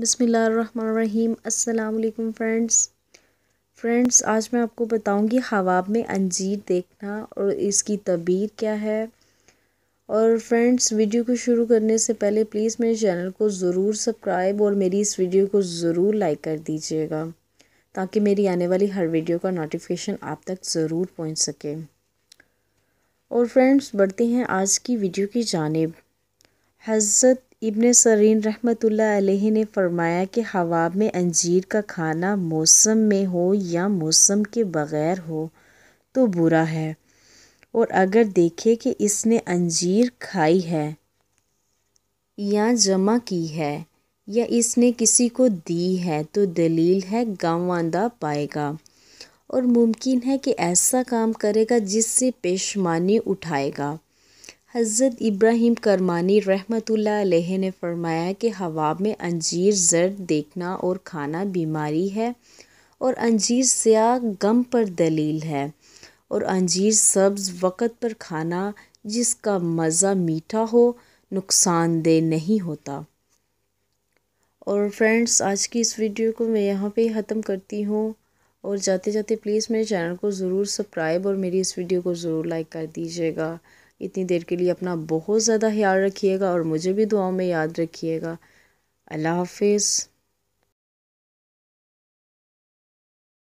بسم اللہ الرحمن الرحیم السلام علیکم فرنڈز فرنڈز آج میں آپ کو بتاؤں گی خواب میں انجیر دیکھنا اور اس کی تبیر کیا ہے اور فرنڈز ویڈیو کو شروع کرنے سے پہلے پلیز میرے چینل کو ضرور سبسکرائب اور میری اس ویڈیو کو ضرور لائک کر دیجیے گا تاکہ میری آنے والی ہر ویڈیو کا نوٹیفیکیشن آپ تک ضرور پہنچ سکے اور فرنڈز بڑھتے ہیں آج کی ویڈیو کی جانب حضرت ابن سرین رحمت اللہ علیہ نے فرمایا کہ ہوا میں انجیر کا کھانا موسم میں ہو یا موسم کے بغیر ہو تو برا ہے اور اگر دیکھے کہ اس نے انجیر کھائی ہے یا جمع کی ہے یا اس نے کسی کو دی ہے تو دلیل ہے گاواندہ پائے گا اور ممکن ہے کہ ایسا کام کرے گا جس سے پیشمانی اٹھائے گا حضرت ابراہیم کرمانی رحمت اللہ علیہ نے فرمایا کہ ہوا میں انجیر زرد دیکھنا اور کھانا بیماری ہے اور انجیر سیاہ غم پر دلیل ہے اور انجیر سبز وقت پر کھانا جس کا مزہ میٹھا ہو نقصان دہ نہیں ہوتا اور فرینڈس آج کی اس ویڈیو کو میں یہاں پہ ختم کرتی ہوں اور جاتے جاتے پلیز میرے چینل کو ضرور سبسکرائب اور میری اس ویڈیو کو ضرور لائک کر دیجیے گا اتنی دیر کے لیے اپنا بہت زیادہ خیال رکھیے گا اور مجھے بھی دعاؤں میں یاد رکھیے گا اللہ حافظ